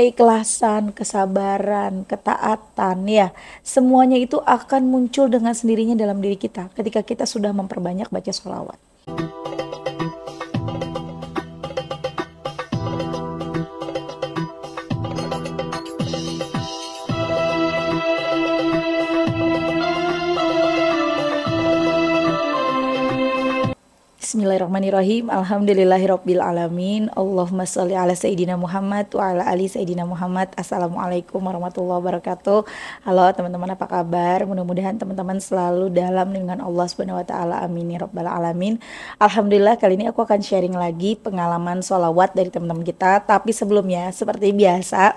keikhlasan, kesabaran, ketaatan ya. Semuanya itu akan muncul dengan sendirinya dalam diri kita ketika kita sudah memperbanyak baca sholawat. Bismillahirrahmanirrahim. Alhamdulillahirabbil Allahumma salli ala sayidina Muhammad wa ala ali sayidina Muhammad. Assalamualaikum warahmatullahi wabarakatuh. Halo teman-teman, apa kabar? Mudah-mudahan teman-teman selalu dalam lindungan Allah Subhanahu wa taala. Amin ya alamin. Alhamdulillah kali ini aku akan sharing lagi pengalaman sholawat dari teman-teman kita, tapi sebelumnya seperti biasa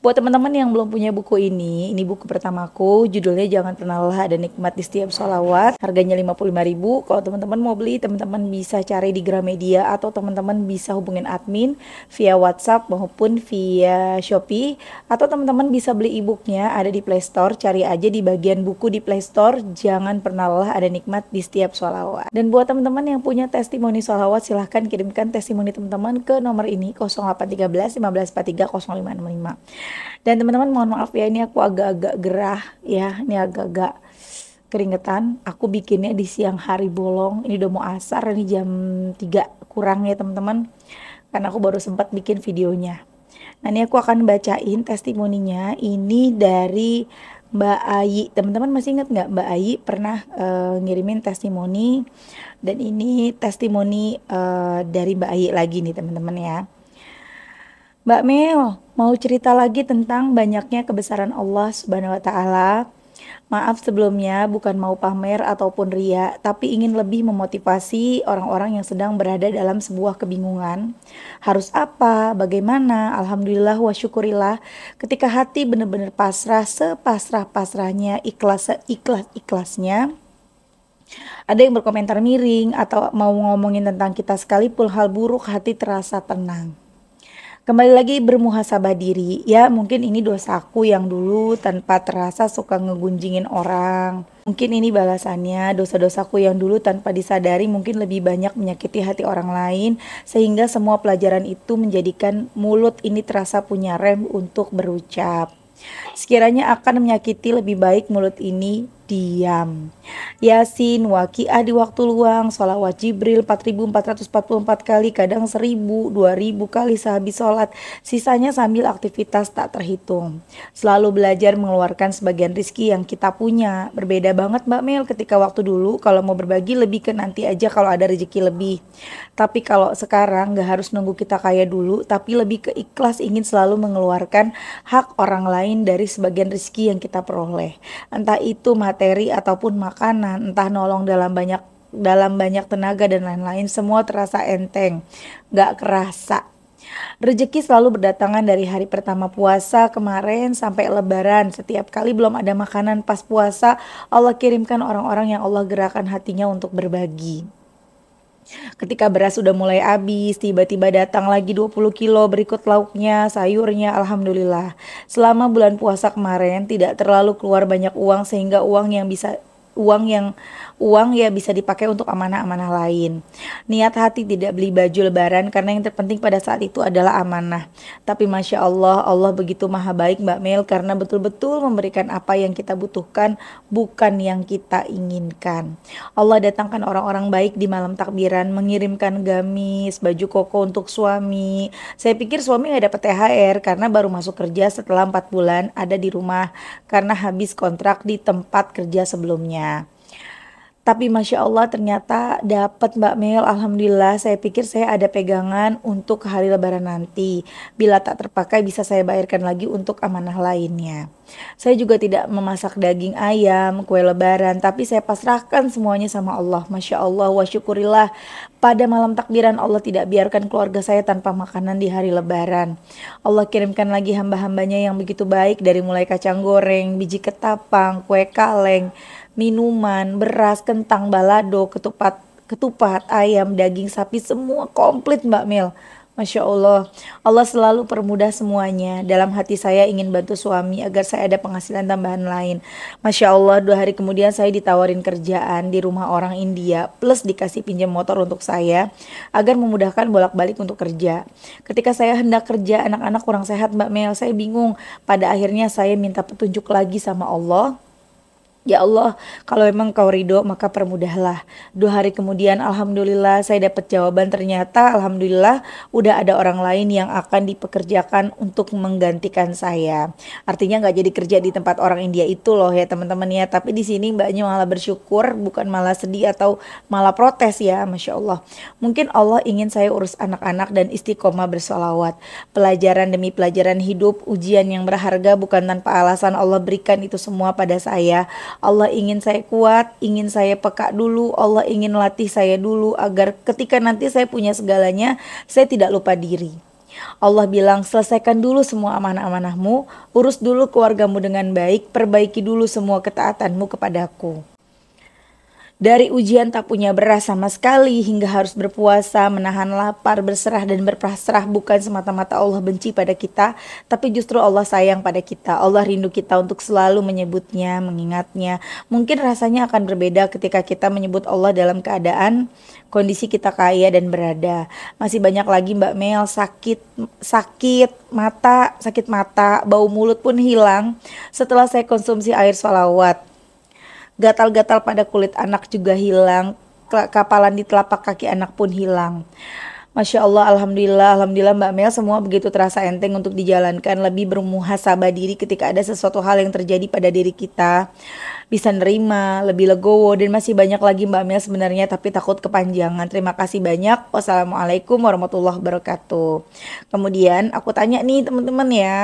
buat teman-teman yang belum punya buku ini, ini buku pertamaku, judulnya Jangan Pernah Lelah dan Nikmat di Setiap Sholawat. Harganya 55.000. Kalau teman-teman mau beli, teman-teman bisa cari di Gramedia atau teman-teman bisa hubungin admin via WhatsApp maupun via Shopee atau teman-teman bisa beli e ada di Play Store cari aja di bagian buku di Play Store jangan pernah lelah ada nikmat di setiap sholawat dan buat teman-teman yang punya testimoni sholawat silahkan kirimkan testimoni teman-teman ke nomor ini 0813 1543 0555 dan teman-teman mohon maaf ya ini aku agak-agak gerah ya ini agak-agak keringetan aku bikinnya di siang hari bolong ini udah mau asar ini jam 3 kurang ya teman-teman karena aku baru sempat bikin videonya nah ini aku akan bacain testimoninya ini dari Mbak Ayi teman-teman masih ingat nggak Mbak Ayi pernah uh, ngirimin testimoni dan ini testimoni uh, dari Mbak Ayi lagi nih teman-teman ya Mbak Mel mau cerita lagi tentang banyaknya kebesaran Allah Subhanahu wa taala Maaf sebelumnya, bukan mau pamer ataupun ria, tapi ingin lebih memotivasi orang-orang yang sedang berada dalam sebuah kebingungan. Harus apa, bagaimana, alhamdulillah wa syukurillah, ketika hati benar-benar pasrah, sepasrah-pasrahnya, ikhlas ikhlas-ikhlasnya. Ada yang berkomentar miring atau mau ngomongin tentang kita sekalipun hal buruk hati terasa tenang kembali lagi bermuhasabah diri ya mungkin ini dosaku yang dulu tanpa terasa suka ngegunjingin orang mungkin ini balasannya dosa-dosaku yang dulu tanpa disadari mungkin lebih banyak menyakiti hati orang lain sehingga semua pelajaran itu menjadikan mulut ini terasa punya rem untuk berucap Sekiranya akan menyakiti lebih baik mulut ini diam. Yasin, wakiah di waktu luang, sholawat Jibril 4444 kali, kadang 1000, 2000 kali sehabis sholat, sisanya sambil aktivitas tak terhitung. Selalu belajar mengeluarkan sebagian rizki yang kita punya. Berbeda banget Mbak Mel ketika waktu dulu kalau mau berbagi lebih ke nanti aja kalau ada rezeki lebih. Tapi kalau sekarang gak harus nunggu kita kaya dulu, tapi lebih ke ikhlas ingin selalu mengeluarkan hak orang lain dari sebagian rizki yang kita peroleh. Entah itu mati materi ataupun makanan, entah nolong dalam banyak dalam banyak tenaga dan lain-lain, semua terasa enteng, nggak kerasa. Rezeki selalu berdatangan dari hari pertama puasa kemarin sampai lebaran. Setiap kali belum ada makanan pas puasa, Allah kirimkan orang-orang yang Allah gerakan hatinya untuk berbagi. Ketika beras sudah mulai habis, tiba-tiba datang lagi 20 kilo berikut lauknya, sayurnya, alhamdulillah. Selama bulan puasa kemarin tidak terlalu keluar banyak uang sehingga uang yang bisa uang yang Uang ya bisa dipakai untuk amanah-amanah lain. Niat hati tidak beli baju lebaran karena yang terpenting pada saat itu adalah amanah. Tapi Masya Allah, Allah begitu maha baik Mbak Mel karena betul-betul memberikan apa yang kita butuhkan bukan yang kita inginkan. Allah datangkan orang-orang baik di malam takbiran mengirimkan gamis, baju koko untuk suami. Saya pikir suami nggak dapat THR karena baru masuk kerja setelah 4 bulan ada di rumah karena habis kontrak di tempat kerja sebelumnya. Tapi masya Allah ternyata dapat Mbak Mel. Alhamdulillah saya pikir saya ada pegangan untuk hari Lebaran nanti. Bila tak terpakai bisa saya bayarkan lagi untuk amanah lainnya. Saya juga tidak memasak daging ayam, kue lebaran, tapi saya pasrahkan semuanya sama Allah. Masya Allah, wa syukurillah. Pada malam takbiran Allah tidak biarkan keluarga saya tanpa makanan di hari lebaran. Allah kirimkan lagi hamba-hambanya yang begitu baik dari mulai kacang goreng, biji ketapang, kue kaleng, minuman, beras, kentang, balado, ketupat, ketupat, ayam, daging sapi semua komplit Mbak Mel. Masya Allah, Allah selalu permudah semuanya. Dalam hati saya ingin bantu suami agar saya ada penghasilan tambahan lain. Masya Allah, dua hari kemudian saya ditawarin kerjaan di rumah orang India, plus dikasih pinjam motor untuk saya, agar memudahkan bolak-balik untuk kerja. Ketika saya hendak kerja, anak-anak kurang sehat Mbak Mel, saya bingung. Pada akhirnya saya minta petunjuk lagi sama Allah, Ya Allah, kalau memang kau ridho maka permudahlah. Dua hari kemudian Alhamdulillah saya dapat jawaban ternyata Alhamdulillah udah ada orang lain yang akan dipekerjakan untuk menggantikan saya. Artinya nggak jadi kerja di tempat orang India itu loh ya teman-teman ya. Tapi di sini mbaknya malah bersyukur bukan malah sedih atau malah protes ya Masya Allah. Mungkin Allah ingin saya urus anak-anak dan istiqomah bersolawat. Pelajaran demi pelajaran hidup, ujian yang berharga bukan tanpa alasan Allah berikan itu semua pada saya. Allah ingin saya kuat, ingin saya peka dulu, Allah ingin latih saya dulu agar ketika nanti saya punya segalanya, saya tidak lupa diri. Allah bilang, selesaikan dulu semua amanah-amanahmu, urus dulu keluargamu dengan baik, perbaiki dulu semua ketaatanmu kepadaku. Dari ujian tak punya beras sama sekali hingga harus berpuasa, menahan lapar, berserah dan berpasrah bukan semata-mata Allah benci pada kita, tapi justru Allah sayang pada kita. Allah rindu kita untuk selalu menyebutnya, mengingatnya. Mungkin rasanya akan berbeda ketika kita menyebut Allah dalam keadaan kondisi kita kaya dan berada. Masih banyak lagi Mbak Mel sakit sakit mata, sakit mata, bau mulut pun hilang setelah saya konsumsi air salawat. Gatal-gatal pada kulit anak juga hilang, kapalan di telapak kaki anak pun hilang. Masya Allah, Alhamdulillah, Alhamdulillah Mbak Mel semua begitu terasa enteng untuk dijalankan Lebih bermuhasabah diri ketika ada sesuatu hal yang terjadi pada diri kita bisa nerima, lebih legowo dan masih banyak lagi Mbak Mel sebenarnya tapi takut kepanjangan. Terima kasih banyak. Wassalamualaikum warahmatullahi wabarakatuh. Kemudian aku tanya nih teman-teman ya.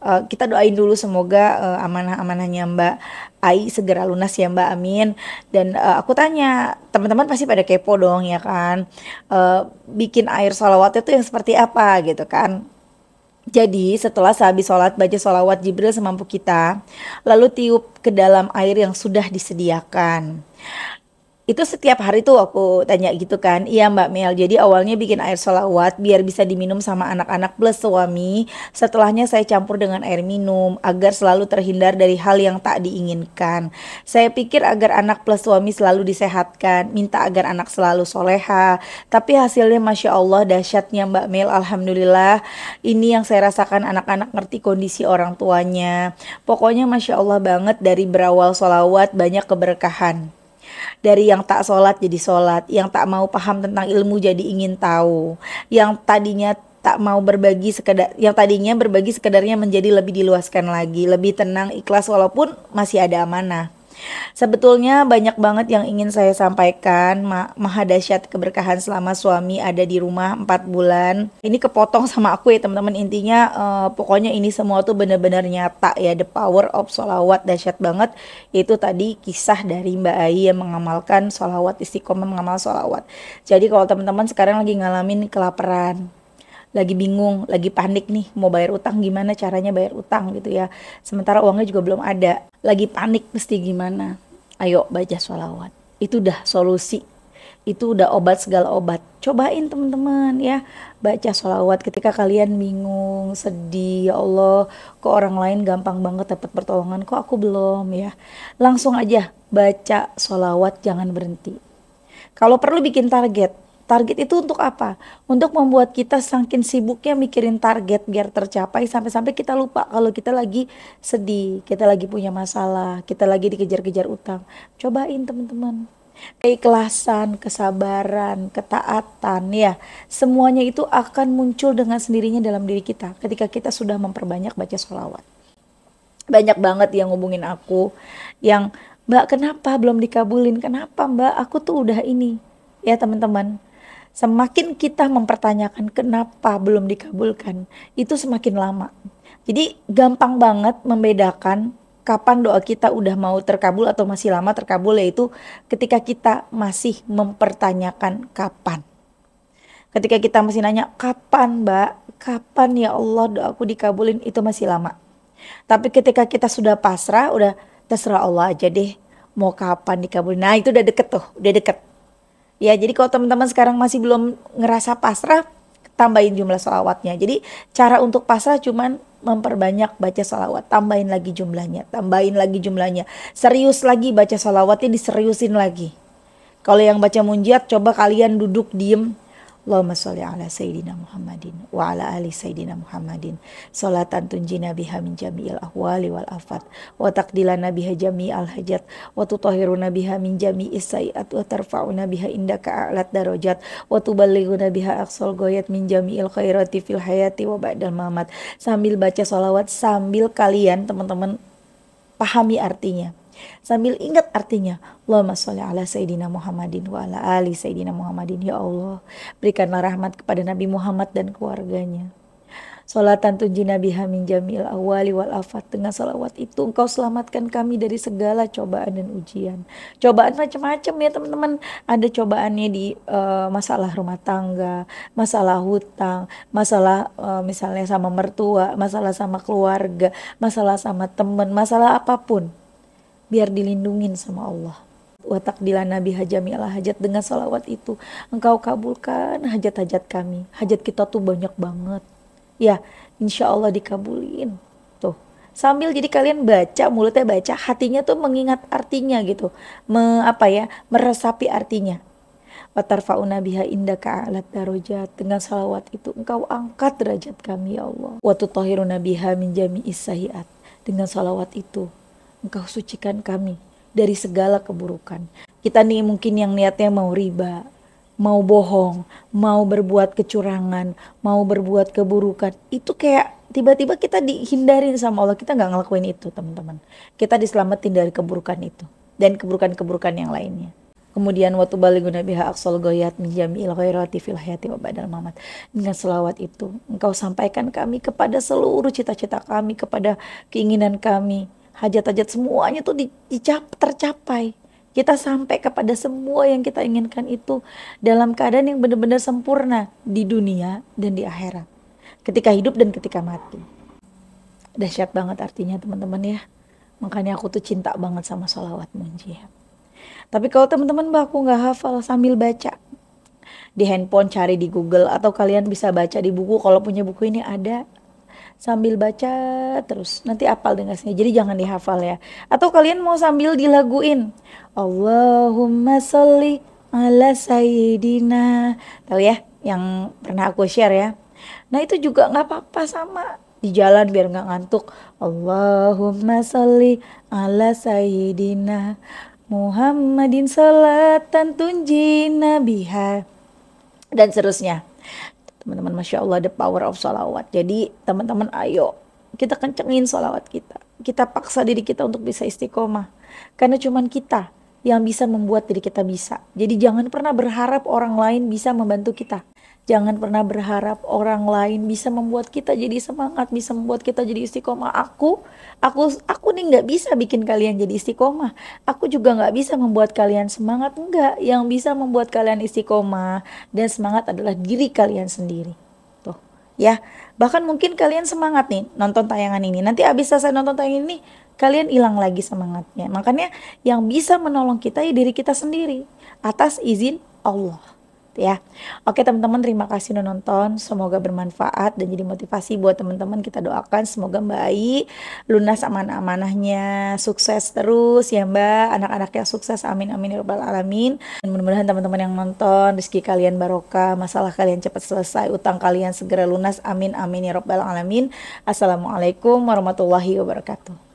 Uh, kita doain dulu semoga uh, amanah-amanahnya Mbak Ai segera lunas ya Mbak Amin dan uh, aku tanya teman-teman pasti pada kepo dong ya kan uh, bikin air salawatnya tuh yang seperti apa gitu kan jadi setelah sehabis sholat baca sholawat Jibril semampu kita, lalu tiup ke dalam air yang sudah disediakan itu setiap hari tuh aku tanya gitu kan iya Mbak Mel jadi awalnya bikin air solawat biar bisa diminum sama anak-anak plus suami setelahnya saya campur dengan air minum agar selalu terhindar dari hal yang tak diinginkan saya pikir agar anak plus suami selalu disehatkan minta agar anak selalu soleha tapi hasilnya Masya Allah dahsyatnya Mbak Mel Alhamdulillah ini yang saya rasakan anak-anak ngerti kondisi orang tuanya pokoknya Masya Allah banget dari berawal solawat banyak keberkahan dari yang tak sholat jadi sholat, yang tak mau paham tentang ilmu jadi ingin tahu, yang tadinya tak mau berbagi sekedar yang tadinya berbagi sekedarnya menjadi lebih diluaskan lagi, lebih tenang, ikhlas walaupun masih ada amanah. Sebetulnya banyak banget yang ingin saya sampaikan. Ma maha dahsyat keberkahan selama suami ada di rumah 4 bulan. Ini kepotong sama aku ya teman-teman. Intinya uh, pokoknya ini semua tuh benar-benar nyata ya. The power of sholawat dahsyat banget. Itu tadi kisah dari Mbak Ayi yang mengamalkan sholawat istiqomah mengamalkan sholawat Jadi kalau teman-teman sekarang lagi ngalamin kelaparan, lagi bingung, lagi panik nih mau bayar utang gimana caranya bayar utang gitu ya. Sementara uangnya juga belum ada, lagi panik mesti gimana. Ayo baca sholawat. Itu udah solusi itu udah obat segala obat. Cobain teman-teman ya, baca sholawat ketika kalian bingung, sedih, ya Allah, kok orang lain gampang banget dapat pertolongan, kok aku belum ya. Langsung aja baca sholawat jangan berhenti. Kalau perlu bikin target, Target itu untuk apa? Untuk membuat kita saking sibuknya mikirin target biar tercapai sampai-sampai kita lupa kalau kita lagi sedih, kita lagi punya masalah, kita lagi dikejar-kejar utang. Cobain teman-teman. Keikhlasan, kesabaran, ketaatan ya, semuanya itu akan muncul dengan sendirinya dalam diri kita ketika kita sudah memperbanyak baca sholawat. Banyak banget yang ngubungin aku yang Mbak kenapa belum dikabulin? Kenapa Mbak? Aku tuh udah ini ya teman-teman semakin kita mempertanyakan kenapa belum dikabulkan, itu semakin lama. Jadi gampang banget membedakan kapan doa kita udah mau terkabul atau masih lama terkabul yaitu ketika kita masih mempertanyakan kapan. Ketika kita masih nanya kapan Mbak, kapan ya Allah doaku dikabulin itu masih lama. Tapi ketika kita sudah pasrah, udah terserah Allah aja deh mau kapan dikabulin. Nah, itu udah deket tuh, udah deket Ya, jadi kalau teman-teman sekarang masih belum ngerasa pasrah, tambahin jumlah salawatnya. Jadi cara untuk pasrah cuman memperbanyak baca salawat, tambahin lagi jumlahnya, tambahin lagi jumlahnya. Serius lagi baca solawatnya, diseriusin lagi. Kalau yang baca munjiat, coba kalian duduk diem, Allahumma sholli ala sayyidina Muhammadin wa ala ali sayyidina Muhammadin salatan tunjina biha min jami'il ahwali wal afat wa taqdilana biha jami'al hajat wa tutahhiruna biha min jami'is sayiat wa tarfa'una biha indaka a'lat darajat wa tuballighuna biha aqsal goyat min jami'il khairati fil hayati wa ba'dal mamat sambil baca salawat sambil kalian teman-teman pahami artinya sambil ingat artinya Allahumma sholli ala Sayyidina Muhammadin wa ala ali Sayyidina Muhammadin ya Allah berikanlah rahmat kepada Nabi Muhammad dan keluarganya Salatan tunji Nabi Hamin Jamil awali wal afat dengan salawat itu engkau selamatkan kami dari segala cobaan dan ujian. Cobaan macam-macam ya teman-teman. Ada cobaannya di uh, masalah rumah tangga, masalah hutang, masalah uh, misalnya sama mertua, masalah sama keluarga, masalah sama teman, masalah apapun biar dilindungin sama Allah Watak Nabi hajami Allah hajat dengan salawat itu engkau kabulkan hajat-hajat kami hajat kita tuh banyak banget ya insya Allah dikabulin tuh sambil jadi kalian baca mulutnya baca hatinya tuh mengingat artinya gitu Me, apa ya meresapi artinya Watarfauna biha Inda Kaalat darojat dengan salawat itu engkau angkat derajat kami ya Allah. Watu tohiru Nabiha min jami dengan salawat itu Engkau sucikan kami dari segala keburukan. Kita nih mungkin yang niatnya mau riba, mau bohong, mau berbuat kecurangan, mau berbuat keburukan. Itu kayak tiba-tiba kita dihindarin sama Allah. Kita nggak ngelakuin itu teman-teman. Kita diselamatin dari keburukan itu. Dan keburukan-keburukan yang lainnya. Kemudian waktu balik guna biha aksol goyat minjamil khairati fil hayati wa badal mamat. Dengan selawat itu, engkau sampaikan kami kepada seluruh cita-cita kami, kepada keinginan kami, hajat-hajat semuanya tuh dicap tercapai kita sampai kepada semua yang kita inginkan itu dalam keadaan yang benar-benar sempurna di dunia dan di akhirat ketika hidup dan ketika mati dahsyat banget artinya teman-teman ya makanya aku tuh cinta banget sama sholawat munjiah tapi kalau teman-teman aku nggak hafal sambil baca di handphone cari di Google atau kalian bisa baca di buku kalau punya buku ini ada sambil baca terus nanti apal dengarnya jadi jangan dihafal ya atau kalian mau sambil dilaguin Allahumma sholli ala sayyidina tahu ya yang pernah aku share ya nah itu juga nggak apa-apa sama di jalan biar nggak ngantuk Allahumma sholli ala sayyidina Muhammadin salatan tunjina biha dan seterusnya teman-teman masya Allah the power of salawat jadi teman-teman ayo kita kencengin salawat kita kita paksa diri kita untuk bisa istiqomah karena cuman kita yang bisa membuat diri kita bisa jadi jangan pernah berharap orang lain bisa membantu kita Jangan pernah berharap orang lain bisa membuat kita jadi semangat, bisa membuat kita jadi istiqomah. Aku, aku, aku nih nggak bisa bikin kalian jadi istiqomah. Aku juga nggak bisa membuat kalian semangat. Enggak, yang bisa membuat kalian istiqomah dan semangat adalah diri kalian sendiri. Tuh, ya. Bahkan mungkin kalian semangat nih nonton tayangan ini. Nanti abis selesai nonton tayangan ini, kalian hilang lagi semangatnya. Makanya yang bisa menolong kita ya diri kita sendiri atas izin Allah ya. Oke teman-teman terima kasih udah nonton. Semoga bermanfaat dan jadi motivasi buat teman-teman. Kita doakan semoga Mbak Ai lunas aman amanahnya sukses terus ya Mbak. Anak-anaknya sukses. Amin amin ya rabbal alamin. Dan mudah-mudahan teman-teman yang nonton rezeki kalian barokah, masalah kalian cepat selesai, utang kalian segera lunas. Amin amin ya rabbal alamin. Assalamualaikum warahmatullahi wabarakatuh.